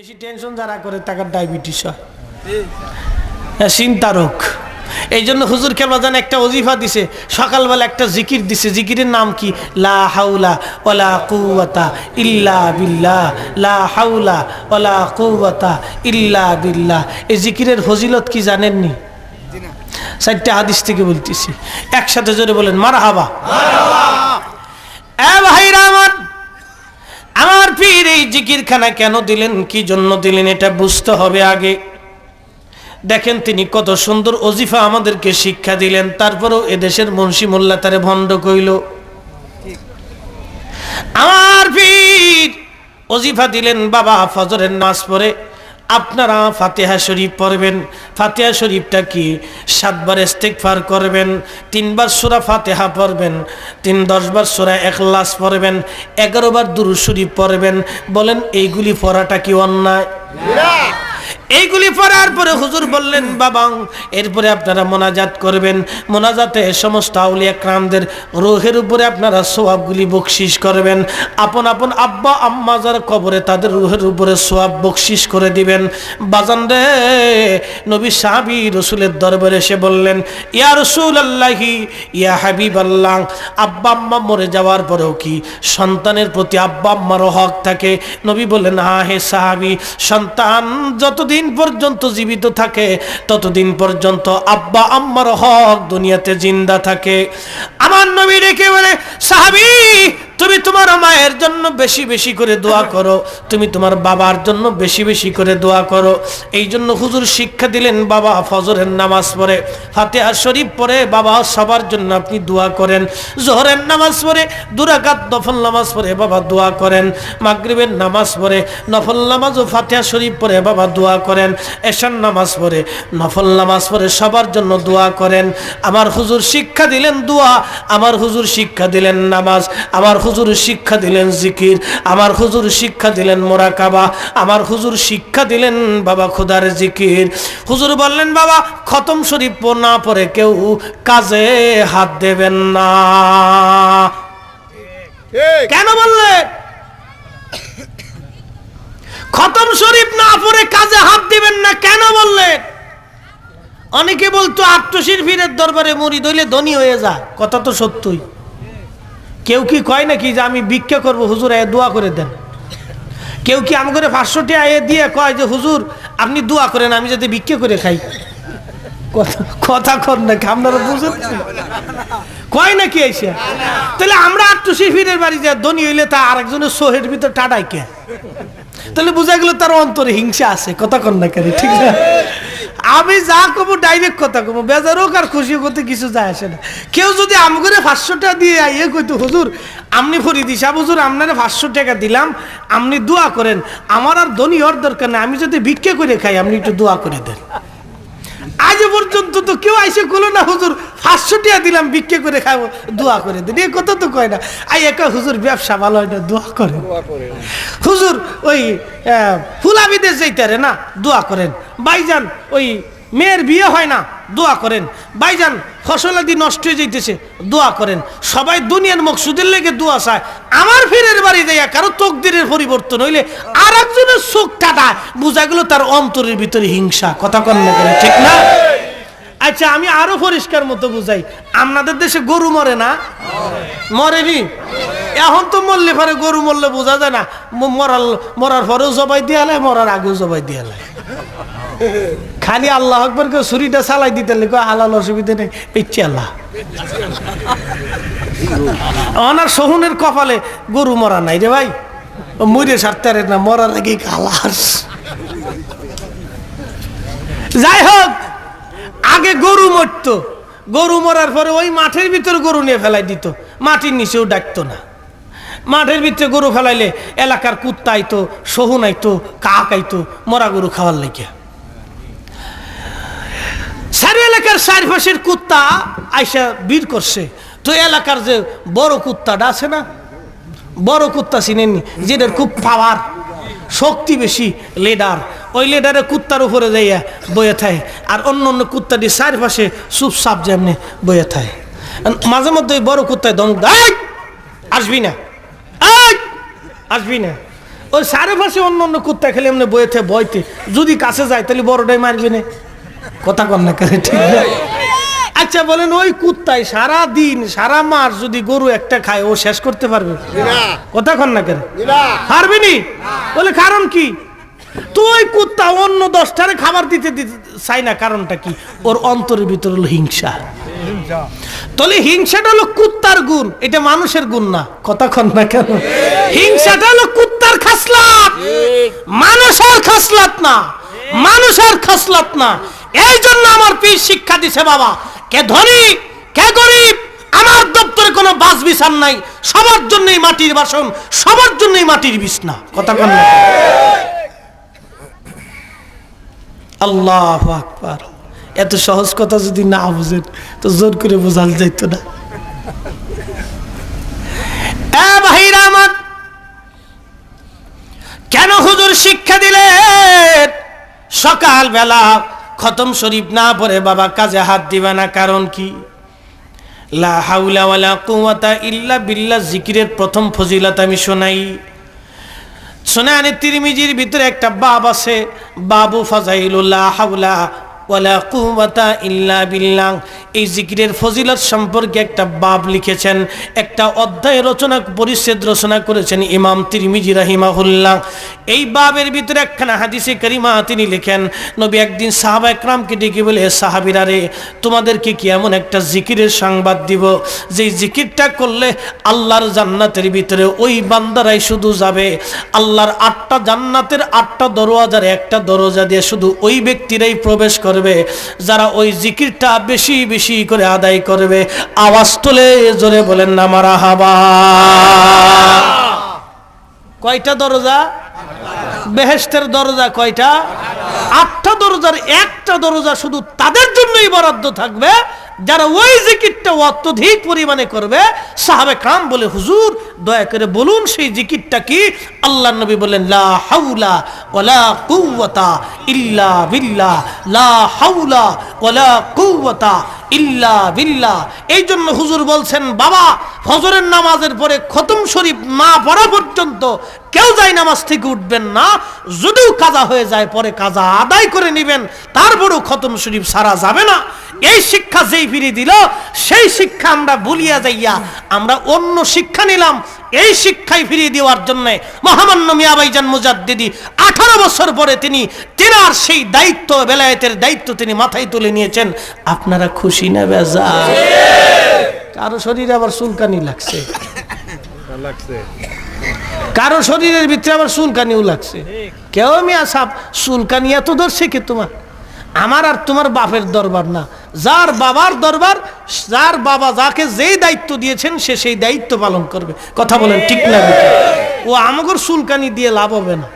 বেশি টেনশন যারা করে তাকার ডায়াবেটিস হয় হ্যাঁ, চিন্তা রোগ এই জন্য হুজুর খেলবাজান একটা অজিফা দিছে সকালবেলা একটা জিকির দিছে জিকিরের নাম কি লা হাউলা ওলা কুয়াতা ইল্লা বিল্লা লা হাউলা ওলা কুয়াতা ইল্লা বিল্লা এই জিকিরের ফজিলত কি জানেননি চারটে হাদিস থেকে বলতেছি একসাথে জোরে বলেন মারা হাবা ভাই জিকিরখানা কেন দিলেন কি জন্য দিলেন এটা বুঝতে হবে আগে দেখেন তিনি কত সুন্দর অজিফা আমাদেরকে শিক্ষা দিলেন তারপরেও এদেশের মুন্সি মোল্লা তারে ভণ্ড কইল আমার পীর অজিফা দিলেন বাবা ফজরের নাচ পরে আপনারা ফাতেহা শরীফ পড়বেন ফাতেহা শরীফটা কি সাতবার ইস্তেকফার করবেন তিনবার সুরা ফাতেহা পড়বেন তিন দশবার সুরা এখলাস পড়বেন এগারোবার দুরু শরীফ পড়বেন বলেন এইগুলি পড়াটা কি অন্যায় এইগুলি পড়ার পরে হুজুর বললেন বাবা এরপরে আপনারা মোনাজাত করবেন মোনাজাতে সমস্ত আউলিয়া ক্রামদের রোহের উপরে আপনারা সোয়াবগুলি বকশিস করবেন আপন আপন আব্বা আম্মা যার কবরে তাদের রোহের উপরে সোয়াব বকশিস করে দিবেন বাজান রে নবী সাহাবি রসুলের দরবারে এসে বললেন ইয়া রসুল আল্লাহি ইয়া হাবিব আল্লাহ আব্বা আম্মা মরে যাওয়ার পরেও কি সন্তানের প্রতি আব্বা আম্মারও হক থাকে নবী বললেন হা হে সাহাবি সন্তান যতদিন যতদিন পর্যন্ত জীবিত থাকে ততদিন পর্যন্ত আব্বা আম্মার হক দুনিয়াতে জিন্দা থাকে আমার নবী রেখে বলে সাহাবি তুমি তোমার মায়ের জন্য বেশি বেশি করে দোয়া করো তুমি তোমার বাবার জন্য বেশি বেশি করে দোয়া করো এই জন্য হুজুর শিক্ষা দিলেন বাবা ফজরের নামাজ পড়ে ফাতেহা শরীফ পড়ে বাবা সবার জন্য আপনি দোয়া করেন জোহরের নামাজ পড়ে দুরাকাত নফল নামাজ পড়ে বাবা দোয়া করেন মাগরিবের নামাজ পড়ে নফল নামাজ ও ফাতেহা শরীফ পড়ে বাবা দোয়া করেন এশান নামাজ পড়ে নফল নামাজ পড়ে সবার জন্য দোয়া করেন আমার হুজুর শিক্ষা দিলেন দোয়া আমার হুজুর শিক্ষা দিলেন নামাজ আমার হুজুর শিক্ষা দিলেন জিকির আমার হুজুর শিক্ষা দিলেন মোরাকাবা আমার হুজুর শিক্ষা দিলেন বাবা খুদার জিকির হুজুর বললেন বাবা খতম শরীফ না পরে কেউ কাজে হাত দেবেন না কেন বললে খতম শরীফ না পরে কাজে হাত দিবেন না কেন বললে অনেকে বলতো আত্মশিল্পীর দরবারে মুড়ি দইলে ধনী হয়ে যায় কথা তো সত্যই কেউ কি কয় নাকি যে আমি ভিক্ষা করব হুজুর আয়ে দোয়া করে দেন কেউ কি আম করে পাঁচশোটি আয়ে দিয়ে কয় যে হুজুর আপনি দোয়া করেন আমি যদি ভিক্ষা করে খাই কথা কর নাকি আপনারা বুঝেন কয় নাকি এসে তাহলে আমরা আটটু শিফিরের বাড়ি যা ধনী হইলে তা আরেকজনের সোহের ভিতর টাটাই কে তাহলে বোঝা গেল তার অন্তরে হিংসা আছে কথা কেন ঠিক না আমি যা কব ডাইরেক্ট কথা কব বেজার হোক আর খুশি করতে কিছু যায় আসে না কেউ যদি আম পাঁচশো টাকা দিয়ে ইয়ে কইতো হুজুর আপনি ফরি দিশা হুজুর আপনার পাঁচশো টাকা দিলাম আপনি দোয়া করেন আমার আর ধনী হওয়ার দরকার নেই আমি যদি ভিক্ষে করে খাই আপনি একটু দোয়া করে দেন আজ পর্যন্ত তো কেউ আইসে করলো না হুজুর পাঁচশো টিয়া দিলাম বিক্রি করে খাবো দোয়া করে দিন এ কথা তো কয় না আই একা হুজুর ব্যবসা ভালো হয় না দোয়া করে হুজুর ওই ফুলাবিদেশ যাইতে না দোয়া করেন বাইজান ওই মেয়ের বিয়ে হয় না দোয়া করেন ফসল ফসলাদি নষ্ট হয়ে যাইতেছে দোয়া করেন সবাই দুনিয়ার সুদের লেগে দোয়া চায় আমার ফিরের বাড়ি যাই কারো তকদিরের পরিবর্তন হইলে আর একজনের চোখ টাটা বোঝা গেল তার অন্তরের ভিতরে হিংসা কথা কন করে ঠিক না আচ্ছা আমি আরো পরিষ্কার মতো বুঝাই আপনাদের দেশে গরু মরে না মরেনি এখন তো মরলে পরে গরু মরলে বোঝা যায় না মরার মরার পরেও জবাই দিয়ে মরার আগেও জবাই দিয়ে খালি আল্লাহ কে ছুরিটা চালাই দিতে লিখো আলাল অসুবিধা নেই পিচ্ছি আল্লাহ অনার সহুনের কপালে গরু মরা নাই রে ভাই মরে সারতে না মরা লাগে কালাস যাই হোক আগে গরু মরত গরু মরার পরে ওই মাঠের ভিতরে গরু নিয়ে ফেলাই দিত মাটির নিচেও ডাকতো না মাঠের ভিতরে গরু ফেলাইলে এলাকার কুত্তা আইতো সহুন আইতো কাক আইতো মরা গরু খাওয়ার লাগিয়া এলাকার চারপাশের কুত্তা আইসা বীর করছে তো এলাকার যে বড় কুত্তাটা আছে না বড় কুত্তা চিনেননি যেটার খুব পাওয়ার শক্তি বেশি লেডার ওই লেডারে কুত্তার উপরে যাইয়া বয়ে থাকে আর অন্য অন্য কুত্তাটি চারিপাশে চুপচাপ যেমনি বয়ে থাকে মাঝে মধ্যে ওই বড় কুত্তায় দম আসবি না আসবি না ওই চারিপাশে অন্য অন্য কুত্তা খেলে এমনি বয়ে থাকে বইতে যদি কাছে যায় তাহলে বড়টাই মারবি না কথা কন না ঠিক আচ্ছা বলেন ওই কুত্তায় সারা দিন সারা মাস যদি গরু একটা খায় ও শেষ করতে পারবে কথা কন না কেন বলে কারণ কি তুই কুত্তা অন্য খাবার দিতে চাই না কারণটা কি ওর অন্তরের ভিতরে হলো হিংসা তাহলে হিংসাটা হলো কুত্তার গুণ এটা মানুষের গুণ না কথা কন না কেন হিংসাটা হলো কুত্তার খাসলাত মানুষের খাসলাত না মানুষের খাসলাত না এই জন্য আমার পীর শিক্ষা দিছে বাবা কে ধনী কে গরিব আমার দপ্তরে কোনো বাস বিছান নাই সবার জন্যই মাটির বাসন সবার জন্যই মাটির বিছনা কথা কন আল্লাহ আকবার এত সহজ কথা যদি না বুঝেন তো জোর করে বোঝাল যাইত না আমার কেন হুজুর শিক্ষা দিলেন সকাল বেলা খতম শরীফ না পড়ে বাবা কাজে হাত দিবে না কারণ কি লা হাউলা ওয়ালা ইল্লা জিকিরের প্রথম ফজিলত আমি শোনাই শোনানি তিরমিজির ভিতরে একটা বাব আছে বাবু ফাজাইলুল্লাহ হাউলা ওয়ালা ইল্লা বিল্লাহ এই জিকিরের ফজিলত সম্পর্কে একটা বাব লিখেছেন একটা অধ্যায় রচনা পরিচ্ছেদ রচনা করেছেন ইমাম তিরমিজি রাহিমাহুল্লাহ এই বাবের ভিতরে একখানা হাদিসে করিমা তিনি লিখেন নবী একদিন সাহাবা একরামকে ডেকে বলে সাহাবিরা রে তোমাদেরকে কি এমন একটা জিকিরের সংবাদ দিব যেই জিকিরটা করলে আল্লাহর জান্নাতের ভিতরে ওই বান্দারাই শুধু যাবে আল্লাহর আটটা জান্নাতের আটটা দরওয়াজার একটা দরজা দিয়ে শুধু ওই ব্যক্তিরাই প্রবেশ করবে যারা ওই জিকিরটা বেশি বেশি করে আদায় করবে আওয়াজ তোলে জোরে বলেন আমার কয়টা দরজা বেহেস্টের দরজা কয়টা আটটা দরজার একটা দরজা শুধু তাদের জন্যই বরাদ্দ থাকবে যারা ওই জিকিরটা অত্যধিক পরিমাণে করবে সাহাবে কাম বলে হুজুর দয়া করে বলুন সেই জিকিরটা কি আল্লাহ নবী বলেন লা হাউলা ওয়ালা কুওয়াতা ইল্লা বিল্লাহ লা হাউলা ওয়ালা কুওয়াতা ইল্লা বিল্লাহ এই জন্য হুজুর বলছেন বাবা ফজরের নামাজের পরে খতম শরীফ না পড়া পর্যন্ত কেউ যাই নামাজ থেকে উঠবেন না যদিও কাজা হয়ে যায় পরে কাজা আদায় করে নেবেন তারপরেও খতম শরীফ সারা যাবে না এই শিক্ষা যেই ফিরে দিল সেই শিক্ষা আমরা বলিয়া যাইয়া আমরা অন্য শিক্ষা নিলাম এই শিক্ষায় ফিরিয়ে দেওয়ার জন্য মহামান্য মিয়াবাইজান মুজাদ্দিদি আঠারো বছর পরে তিনি তেনার সেই দায়িত্ব বেলায়েতের দায়িত্ব তিনি মাথায় তুলে নিয়েছেন আপনারা খুশি না বেজা কারো শরীরে আবার চুলকানি লাগছে কারো শরীরের ভিতরে আবার চুলকানিও লাগছে কেউ মিয়া সাপ চুলকানি এত ধরছে কি তোমার আমার আর তোমার বাপের দরবার না যার বাবার দরবার যার বাবা যাকে যেই দায়িত্ব দিয়েছেন সে সেই দায়িত্ব পালন করবে কথা বলেন ঠিক না ও আমগর চুলকানি দিয়ে লাভ হবে না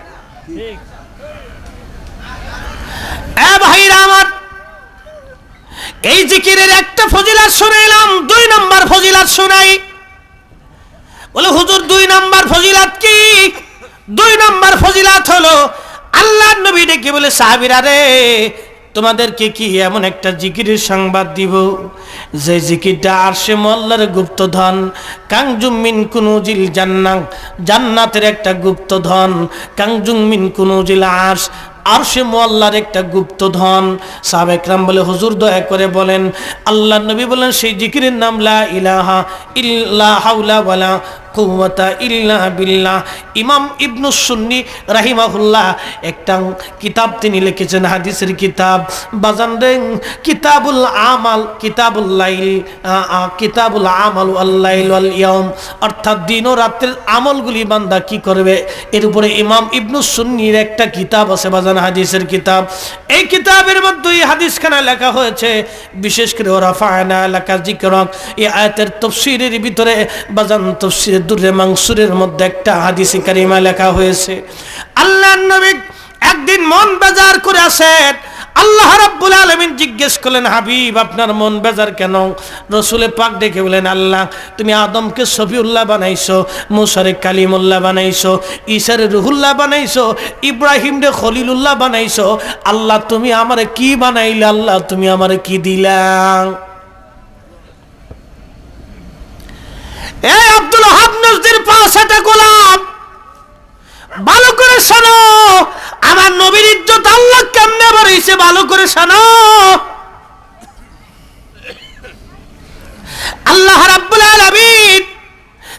এই জিকিরের একটা ফজিলাত শুনাইলাম দুই নাম্বার ফজিলাত শুনাই বলে হুজুর দুই নাম্বার ফজিলাত কি দুই নাম্বার ফজিলাত হলো আল্লাহ নবী ডেকে বলে সাহাবিরা রে তোমাদেরকে কি এমন একটা জিকিরের সংবাদ দিব যে জিকিরটা আরশে মোল্লার ধন কাংজুম মিন কুনুজিল জান্নাং জান্নাতের একটা গুপ্ত ধন কাংজুম মিন কুনুজিল আর্শ আর সে মোয়াল্লার একটা গুপ্ত ধন সাহেব একরাম বলে হুজুর দয়া করে বলেন আল্লাহ নবী বলেন সেই জিকিরের নাম লা ইলাহা ইল্লা হাউলা ওয়ালা কুমতা ইল্লা বিল্লাহ ইমাম ইবনু সুন্নি রাহিমাহুল্লাহ একটা কিতাব তিনি লিখেছেন হাদিসের কিতাব বাজান দেন কিতাবুল আমাল কিতাবুল লাইল কিতাবুল আমাল আল্লাইল আল ইয়ম অর্থাৎ দিন ও রাত্রের আমলগুলি বান্দা কি করবে এর উপরে ইমাম ইবনু সুন্নির একটা কিতাব আছে বাজান হাদিসের কিতাব এই কিতাবের মধ্যে এই হাদিসখানা লেখা হয়েছে বিশেষ করে ওরা ফায়না লেখা জিকরক এই আয়াতের তফসিরের ভিতরে বাজান তফসির দুর্রে মাংসুরের মধ্যে একটা হাদিসি কারিমা লেখা হয়েছে আল্লাহ নবী একদিন মন বাজার করে আসেন আল্লাহ রাব্বুল আলামিন জিজ্ঞেস করলেন হাবিব আপনার মন বেজার কেন রসুলে পাক ডেকে বলেন আল্লাহ তুমি আদমকে সফিউল্লাহ বানাইছো মুসারে কালিমুল্লাহ বানাইছো ঈশারে রুহুল্লাহ বানাইছো ইব্রাহিম রে খলিলুল্লাহ বানাইছো আল্লাহ তুমি আমারে কি বানাইলে আল্লাহ তুমি আমারে কি দিলা এই আব্দুল হাবনজদির পাশাটা গোলাম ভালো করে শোনো আমার নবীর ইজ্জত আল্লাহ কেমনে বাড়িয়েছে ভালো করে শোনো আল্লাহ রাব্বুল আলামিন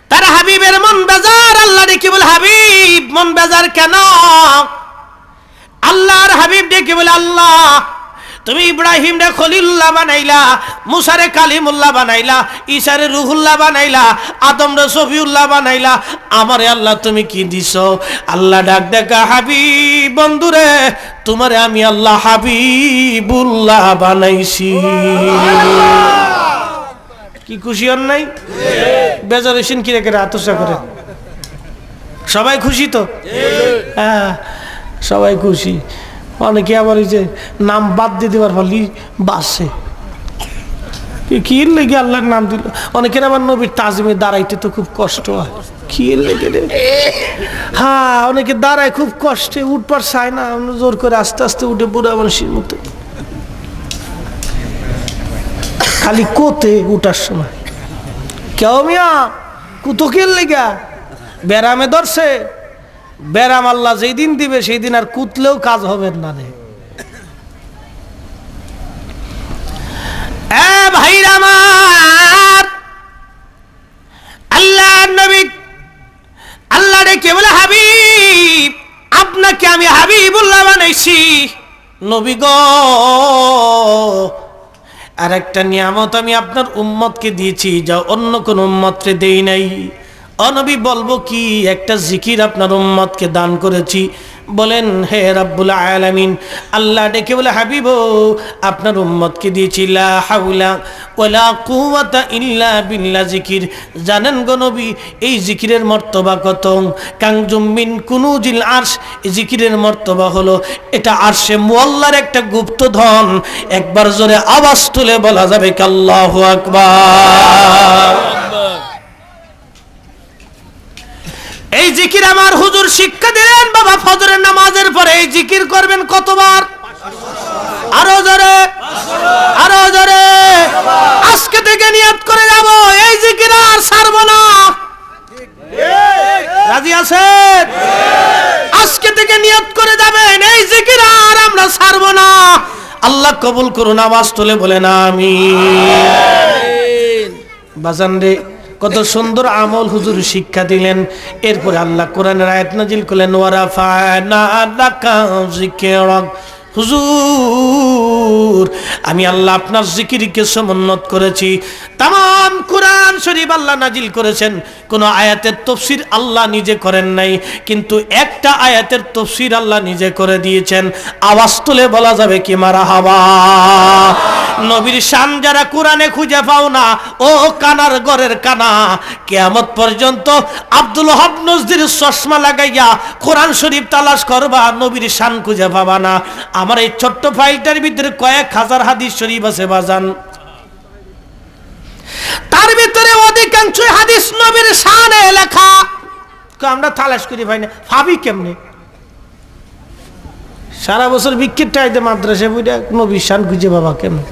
তার হাবিবের মন বেজার আল্লাহ ডেকে বলে হাবিব মন বেজার কেন আল্লাহর হাবিব ডেকে বলে আল্লাহ তুমি ইব্রাহিম রে খলিল্লা বানাইলা মুসারে কালিমুল্লাহ বানাইলা ঈশারে রুহুল্লাহ বানাইলা আদম রে সফিউল্লাহ বানাইলা আমারে আল্লাহ তুমি কি দিছ আল্লাহ ডাক দেখা হাবি বন্ধুরে তোমারে আমি আল্লাহ হাবিবুল্লাহ বানাইছি কি খুশি হন নাই বেজার হোসেন কি রেখে আতসা করে সবাই খুশি তো হ্যাঁ সবাই খুশি অনেকে আবার ওই যে নাম বাদ দিয়ে দেওয়ার ফলে বাসে কি লেগে আল্লাহর নাম দিল অনেকের আবার নবীর তাজমে দাঁড়াইতে তো খুব কষ্ট হয় কি লেগে রে হ্যাঁ অনেকে দাঁড়ায় খুব কষ্টে উঠবার চায় না জোর করে আস্তে আস্তে উঠে বুড়া মানুষের মতো খালি কোতে উঠার সময় কেউ মিয়া কুতো লেগা বেড়ামে ধরছে ব্যারাম আল্লাহ যেই দিন দিবে সেই দিন আর কুতলেও কাজ হবে না রে আল্লাহ রে কে বলে হাবিব আপনাকে আমি হাবিবুল্লাহ বানাইছি নবী গ আর একটা নিয়ামত আমি আপনার উম্মতকে দিয়েছি যা অন্য কোন উম্মতকে দেই নাই অনবী বলবো কি একটা জিকির আপনার উম্মতকে দান করেছি বলেন হে রাব্বুল আলামিন আল্লাহ ডেকে বলে হাবিব আপনার উম্মতকে দিয়েছি লা হাউলা ওয়ালা কুওয়াতা ইল্লা বিল্লাহ জিকির জানেন গো নবী এই জিকিরের মর্তবা কত কাংজুম মিন কুনুজিল আরশ এই জিকিরের মর্তবা হলো এটা আরশে মুআল্লার একটা গুপ্ত ধন একবার জোরে আওয়াজ তুলে বলা যাবে কাল্লাহু আকবার এই জিকির আমার হুজুর শিক্ষা দিলেন বাবা ফজরের নামাজের পরে এই জিকির করবেন কতবার আরো জোরে আরো জোরে আজকে থেকে নিয়াত করে যাব এই জিকির আর ছাড়ব না রাজি আছেন আজকে থেকে নিয়াত করে যাবেন এই জিকির আর আমরা ছাড়ব না আল্লাহ কবুল করুন আওয়াজ তুলে বলেন আমি বাজান রে কত সুন্দর আমল হুজুর শিক্ষা দিলেন এরপরে আল্লাহ কোরআন রায়ত নাজিল করলেন ওয়ারাফা না হুজুর হুজুর আমি আল্লাহ আপনার জিকিরকে সমুন্নত করেছি তাম কোরআন শরীফ আল্লাহ নাজিল করেছেন কোনো আয়াতের তফসির আল্লাহ নিজে করেন নাই কিন্তু একটা আয়াতের তফসির আল্লাহ নিজে করে দিয়েছেন আওয়াজ তুলে বলা যাবে কি মারা হাওয়া নবীর শান যারা কোরআনে খুঁজে পাও না ও কানার গড়ের কানা কেয়ামত পর্যন্ত আব্দুল হব নজির চশমা লাগাইয়া কোরআন শরীফ তালাশ করবা নবীর শান খুঁজে পাবা না আমার এই ছোট্ট ফাইলটার ভিতরে কয়েক হাজার হাদিস শরীফ আছে বাজান তার ভিতরে অধিকাংশ হাদিস নবীর শানে লেখা আমরা তালাশ করি ভাই না ভাবি কেমনে সারা বছর বিক্ষিপ্ত আইতে মাদ্রাসে বইটা নবীর শান খুঁজে বাবা কেমন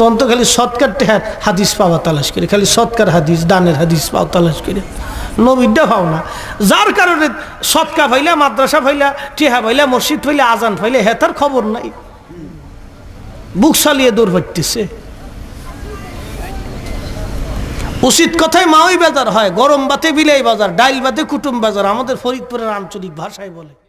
দন্ত খালি সৎকার হ্যাঁ, হাদিস পাওয়া তালাশ করে খালি সৎকার হাদিস দানের হাদিস পাওয়া তালাশ করে নবীরটা পাও না যার কারণে সৎকা ফাইলা মাদ্রাসা ফাইলা টিহা ফাইলা মসজিদ ফাইলা আজান ফাইলে হেতার খবর নাই বুক চালিয়ে দৌড় ফাটতেছে উচিত কথায় মাওই বাজার হয় গরম বাতে বিলাই বাজার ডাইল বাতে কুটুম বাজার আমাদের ফরিদপুরের আঞ্চলিক ভাষায় বলে